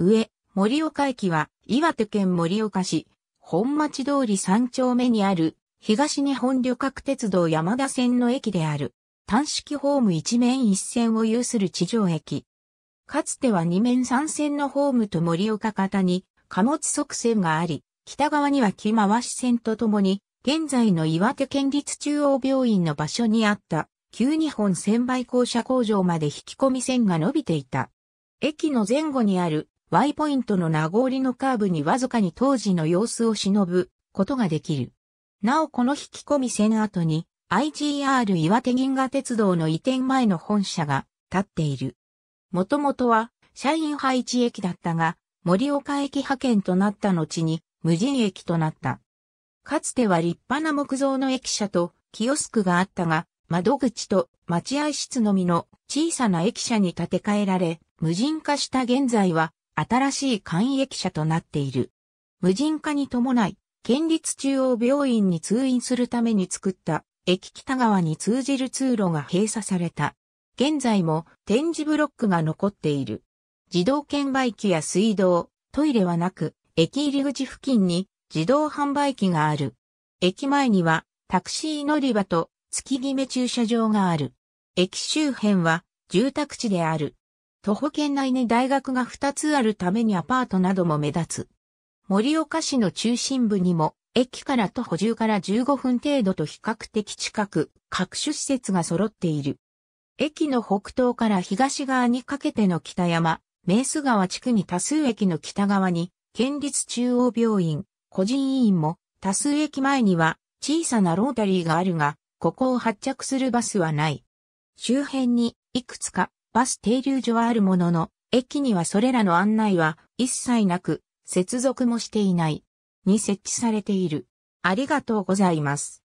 上、盛岡駅は岩手県盛岡市、本町通り3丁目にある東日本旅客鉄道山田線の駅である。単式ホーム一面一線を有する地上駅。かつては二面三線のホームと盛岡方に貨物側線があり、北側には木回し線とともに、現在の岩手県立中央病院の場所にあった旧日本専売校舎工場まで引き込み線が伸びていた。駅の前後にある Y ポイントの名残のカーブにわずかに当時の様子を忍ぶことができる。なおこの引き込み線後に IGR 岩手銀河鉄道の移転前の本社が立っている。もともとは社員配置駅だったが、森岡駅派遣となった後に無人駅となった。かつては立派な木造の駅舎とキオスクがあったが、窓口と待合室のみの小さな駅舎に建て替えられ、無人化した現在は新しい簡易駅舎となっている。無人化に伴い、県立中央病院に通院するために作った駅北側に通じる通路が閉鎖された。現在も展示ブロックが残っている。自動券売機や水道、トイレはなく、駅入り口付近に自動販売機がある。駅前にはタクシー乗り場と月決め駐車場がある。駅周辺は住宅地である。徒歩圏内に大学が2つあるためにアパートなども目立つ。盛岡市の中心部にも、駅から徒歩10から15分程度と比較的近く、各種施設が揃っている。駅の北東から東側にかけての北山、名須川地区に多数駅の北側に、県立中央病院、個人医院も、多数駅前には小さなロータリーがあるが、ここを発着するバスはない。周辺にいくつかバス停留所はあるものの、駅にはそれらの案内は一切なく、接続もしていない。に設置されている。ありがとうございます。